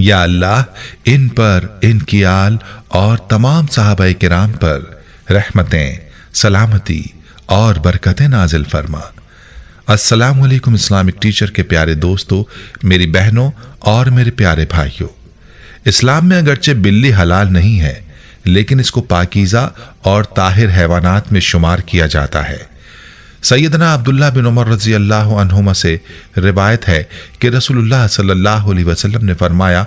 या अल्लाह इन पर इनकी आल और तमाम साहब कराम पर रहमतें सलामती और बरकतें नाजिल फरमा अस्सलाम वालेकुम इस्लामिक टीचर के प्यारे दोस्तों मेरी बहनों और मेरे प्यारे भाइयों इस्लाम में अगरचे बिल्ली हलाल नहीं है लेकिन इसको पाकिज़ा और ताहिर हैवानात में शुमार किया जाता है सैदना अब्दुल्ला बिन उमर रजी अल्लाह से रिवायत है कि रसूलुल्लाह सल्लल्लाहु अलैहि वसल्लम ने फरमाया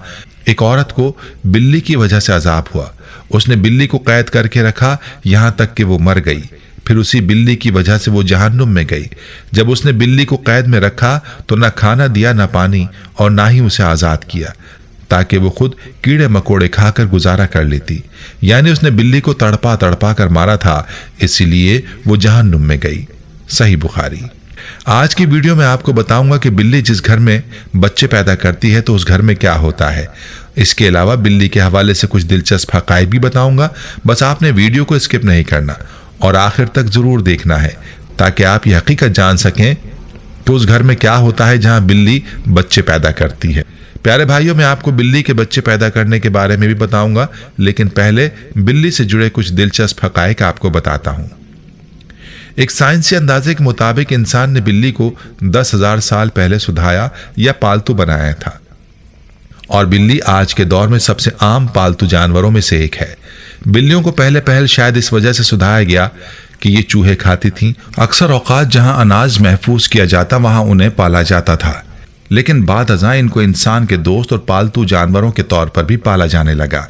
एक औरत को बिल्ली की वजह से अजाब हुआ उसने बिल्ली को कैद करके रखा यहाँ तक कि वो मर गई फिर उसी बिल्ली की वजह से वो जहन्नुम में गई जब उसने बिल्ली को कैद में रखा तो ना खाना दिया ना पानी और ना ही उसे आज़ाद किया ताकि वो खुद कीड़े मकोड़े खाकर गुजारा कर लेती यानी उसने बिल्ली को तड़पा तड़पा कर मारा था इसीलिए वो जहन्नुम में गई सही बुखारी आज की वीडियो में आपको बताऊंगा कि बिल्ली जिस घर में बच्चे पैदा करती है तो उस घर में क्या होता है इसके अलावा बिल्ली के हवाले से कुछ दिलचस्प हकायक भी बताऊंगा बस आपने वीडियो को स्किप नहीं करना और आखिर तक ज़रूर देखना है ताकि आप ये हकीकत जान सकें कि उस घर में क्या होता है जहाँ बिल्ली बच्चे पैदा करती है प्यारे भाइयों मैं आपको बिल्ली के बच्चे पैदा करने के बारे में भी बताऊंगा लेकिन पहले बिल्ली से जुड़े कुछ दिलचस्प हकायक आपको बताता हूँ एक साइंसी अंदाजे के मुताबिक इंसान ने बिल्ली को दस हजार साल पहले सुधाया या पालतू बनाया था और बिल्ली आज के दौर में सबसे आम पालतू जानवरों में से एक है बिल्लियों को पहले पहल शायद इस वजह से सुधाया गया कि ये चूहे खाती थीं अक्सर औकात जहां अनाज महफूज किया जाता वहां उन्हें पाला जाता था लेकिन बाद हजा इनको इंसान के दोस्त और पालतू जानवरों के तौर पर भी पाला जाने लगा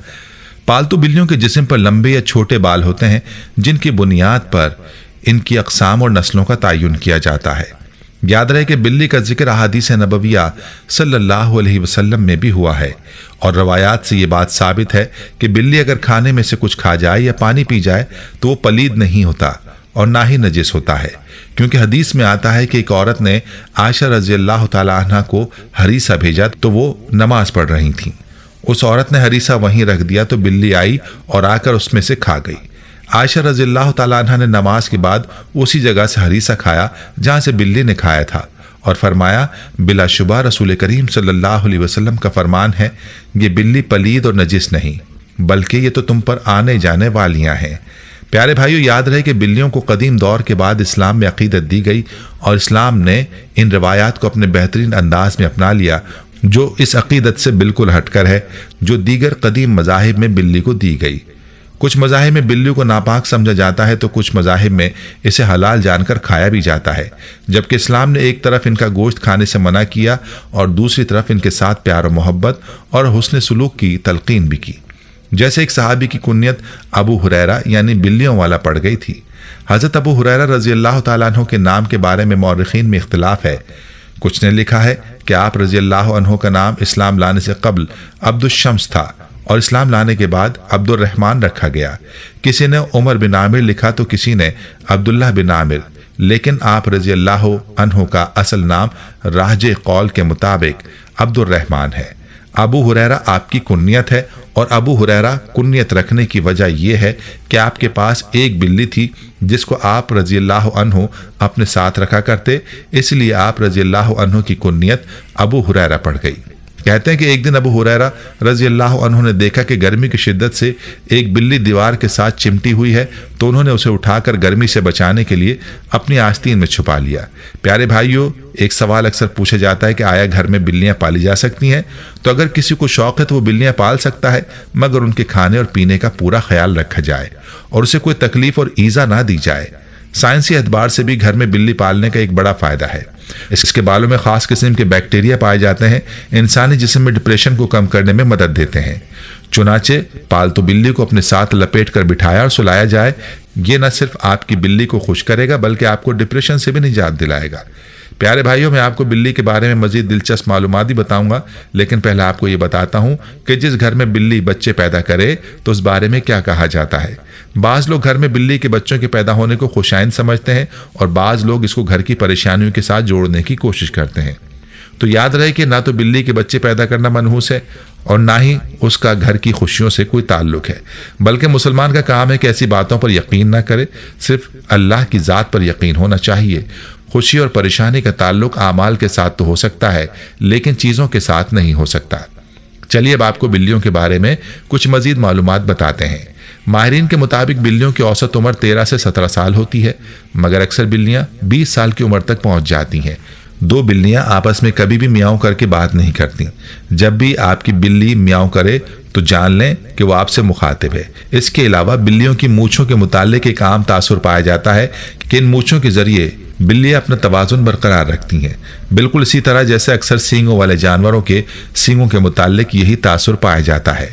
पालतू बिल्लियों के जिसम पर लंबे या छोटे बाल होते हैं जिनकी बुनियाद पर इनकी अकसाम और नस्लों का तयन किया जाता है याद रहे कि बिल्ली का जिक्र अहादीस नबविया सल्लल्लाहु अलैहि वसल्लम में भी हुआ है और रवायात से ये बात साबित है कि बिल्ली अगर खाने में से कुछ खा जाए या पानी पी जाए तो वो पलीद नहीं होता और ना ही नजिस होता है क्योंकि हदीस में आता है कि एक औरत ने आशा रजी अल्लाह तला को हरीसा भेजा तो वो नमाज पढ़ रही थी उस औरत ने हरीसा वहीं रख दिया तो बिल्ली आई और आकर उसमें से खा गई आयशा रजील्ला तह ने नमाज के बाद उसी जगह से हरीसा खाया जहाँ से बिल्ली ने खाया था और फरमाया बिलाशुबा रसूल करीम सल्लल्लाहु अलैहि वसल्लम का फरमान है ये बिल्ली पलीद और नजिस नहीं बल्कि ये तो तुम पर आने जाने वालियाँ हैं प्यारे भाइयों याद रहे कि बिल्लियों को कदीम दौर के बाद इस्लाम में अकीदत दी गई और इस्लाम ने इन रवायात को अपने बेहतरीन अंदाज में अपना लिया जो इस अकीदत से बिल्कुल हटकर है जो दीगर कदीम मजाहिब में बिल्ली को दी गई कुछ मजाहब में बिल्ली को नापाक समझा जाता है तो कुछ मज़ाहब में इसे हलाल जानकर खाया भी जाता है जबकि इस्लाम ने एक तरफ इनका गोश्त खाने से मना किया और दूसरी तरफ इनके साथ प्यार मोहब्बत और हसन सलूक की तलकिन भी की जैसे एक सहाबी की कुन्यत अबू हुरैरा यानी बिल्लियों वाला पड़ गई थी हज़रत अबू हुरैरा रजी अल्लाह तु के नाम के बारे में मौरखीन में इख्तलाफ है कुछ ने लिखा है कि आप रजी अल्लाह का नाम इस्लाम लाने से कबल अब्दुलशम्स था और इस्लाम लाने के बाद रहमान रखा गया किसी ने उमर बिन आमिर लिखा तो किसी ने अब्दुल्ला बिन आमिर लेकिन आप रजी अल्लाह अनहु का असल नाम राहजे कौल के मुताबिक रहमान है अबू हुरैरा आपकी कुन्नीत है और अबू हुरैरा कुन्नीत रखने की वजह यह है कि आपके पास एक बिल्ली थी जिसको आप रजी अल्लाह अनहु अपने साथ रखा करते इसलिए आप रजी अल्लाह अनहु की कुन्नियत अबू हुरैरा पड़ गई कहते हैं कि एक दिन अबू हुरैरा रजी अल्लाह उन्होंने देखा कि गर्मी की शिद्दत से एक बिल्ली दीवार के साथ चिमटी हुई है तो उन्होंने उसे उठाकर गर्मी से बचाने के लिए अपनी आस्तीन में छुपा लिया प्यारे भाइयों एक सवाल अक्सर पूछा जाता है कि आया घर में बिल्लियाँ पाली जा सकती हैं तो अगर किसी को शौक है तो वो बिल्लियाँ पाल सकता है मगर उनके खाने और पीने का पूरा ख्याल रखा जाए और उसे कोई तकलीफ और ईज़ा ना दी जाए साइंसी अखबार से भी घर में बिल्ली पालने का एक बड़ा फ़ायदा है इसके बालों में ख़ास किस्म के बैक्टीरिया पाए जाते हैं इंसानी जिसम में डिप्रेशन को कम करने में मदद देते हैं चुनाचे पालतू तो बिल्ली को अपने साथ लपेट कर बिठाया और सुलाया जाए ये न सिर्फ आपकी बिल्ली को खुश करेगा बल्कि आपको डिप्रेशन से भी निजात दिलाएगा प्यारे भाइयों मैं आपको बिल्ली के बारे में मज़ीद दिलचस्प मालूम भी बताऊंगा लेकिन पहले आपको ये बताता हूँ कि जिस घर में बिल्ली बच्चे पैदा करे तो उस बारे में क्या कहा जाता है बाज़ लोग घर में बिल्ली के बच्चों के पैदा होने को खुशाइन समझते हैं और बाज़ लोग इसको घर की परेशानियों के साथ जोड़ने की कोशिश करते हैं तो याद रहे कि ना तो बिल्ली के बच्चे पैदा करना मनहूस है और ना ही उसका घर की खुशियों से कोई ताल्लुक है बल्कि मुसलमान का काम है कि ऐसी बातों पर यकीन ना करे सिर्फ अल्लाह की ज़ात पर यकीन होना चाहिए खुशी और परेशानी का ताल्लुक आमाल के साथ तो हो सकता है लेकिन चीज़ों के साथ नहीं हो सकता चलिए अब आपको बिल्लियों के बारे में कुछ मजीद मालूम बताते हैं माहरीन के मुताबिक बिल्लियों की औसत उम्र तेरह से सत्रह साल होती है मगर अक्सर बिल्लियाँ बीस साल की उम्र तक पहुँच जाती हैं दो बिल्लियाँ आपस में कभी भी म्याओं करके बात नहीं करती जब भी आपकी बिल्ली म्याओं करे तो जान लें कि वो आपसे मुखातिब है इसके अलावा बिल्लियों की मूछों के मुतालिक एक आम तासर पाया जाता है कि इन मूछों के ज़रिए बिल्लियाँ अपना तोज़ुन बरकरार रखती हैं बिल्कुल इसी तरह जैसे अक्सर सींगों वाले जानवरों के सींगों के मुतालिक यही तासर पाया जाता है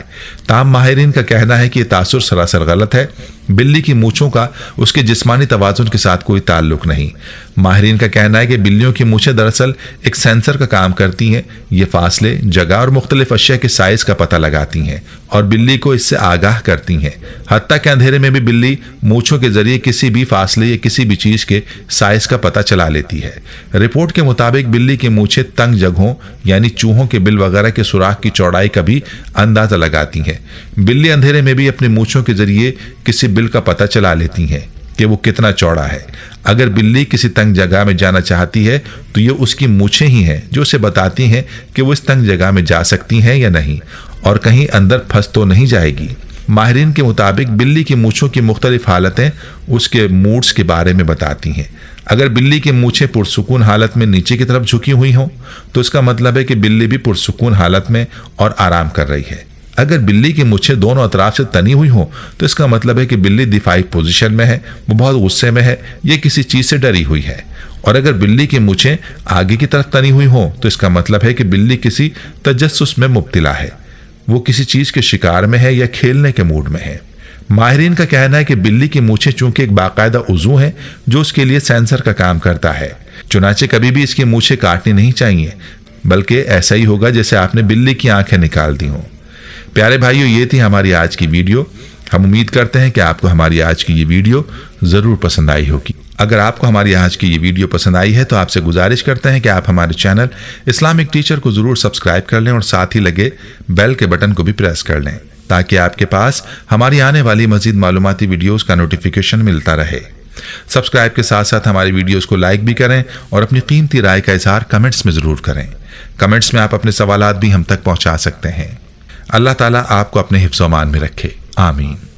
ताम माहरीन का कहना है कि यह तासर सरासर गलत है बिल्ली की मूछों का उसके जिस्मानी तोज़ुन के साथ कोई ताल्लुक नहीं माहरीन का कहना है कि बिल्लियों की मूछें दरअसल एक सेंसर का काम करती हैं ये फासले जगह और मुख्तलिफ अशिया के साइज़ का पता लगाती हैं और बिल्ली को इससे आगाह करती हैं हती के अंधेरे में भी बिल्ली मूछों के जरिए किसी भी फासले या किसी भी चीज़ के साइज़ का पता चला लेती है रिपोर्ट के मुताबिक बिल्ली की मूछें तंग जगहों यानी चूहों के बिल वगैरह के सुराख की चौड़ाई का भी अंदाज़ा लगाती हैं बिल्ली अंधेरे में भी अपनी मूछों के जरिए किसी बिल का पता चला लेती हैं कि वो कितना चौड़ा है अगर बिल्ली किसी तंग जगह में जाना चाहती है तो ये उसकी मूछें ही हैं जो उसे बताती हैं कि वो इस तंग जगह में जा सकती हैं या नहीं और कहीं अंदर फंस तो नहीं जाएगी माहरीन के मुताबिक बिल्ली की मूछों की मुख्तलिफ हालतें उसके मूड्स के बारे में बताती हैं अगर बिल्ली की मूछें पुरसकून हालत में नीचे की तरफ झुकी हुई हों तो इसका मतलब है कि बिल्ली भी पुरसकून हालत में और आराम कर रही है अगर बिल्ली की मुच्छें दोनों अतराफ से तनी हुई हो तो इसका मतलब है कि बिल्ली दिफाई पोजीशन में है वो बहुत गुस्से में है ये किसी चीज़ से डरी हुई है और अगर बिल्ली की मुछें आगे की तरफ तनी हुई हो तो इसका मतलब है कि बिल्ली किसी तजस में मुबतला है वो किसी चीज़ के शिकार में है या खेलने के मूड में है माहरीन का कहना है कि बिल्ली की मूछे चूंकि एक बाकायदा उजू है जो उसके लिए सेंसर का काम करता है चुनाचे कभी भी इसकी मूछे काटनी नहीं चाहिए बल्कि ऐसा ही होगा जैसे आपने बिल्ली की आंखें निकाल दी हों प्यारे भाइयों ये थी हमारी आज की वीडियो हम उम्मीद करते हैं कि आपको हमारी आज की ये वीडियो ज़रूर पसंद आई होगी अगर आपको हमारी आज की ये वीडियो पसंद आई है तो आपसे गुजारिश करते हैं कि आप हमारे चैनल इस्लामिक टीचर को ज़रूर सब्सक्राइब कर लें और साथ ही लगे बेल के बटन को भी प्रेस कर लें ताकि आपके पास हमारी आने वाली मजीद मालूमती वीडियोज़ का नोटिफिकेशन मिलता रहे सब्सक्राइब के साथ साथ हमारी वीडियोज़ को लाइक भी करें और अपनी कीमती राय का इजहार कमेंट्स में ज़रूर करें कमेंट्स में आप अपने सवाल भी हम तक पहुँचा सकते हैं अल्लाह ताला आपको अपने मान में रखे आमीन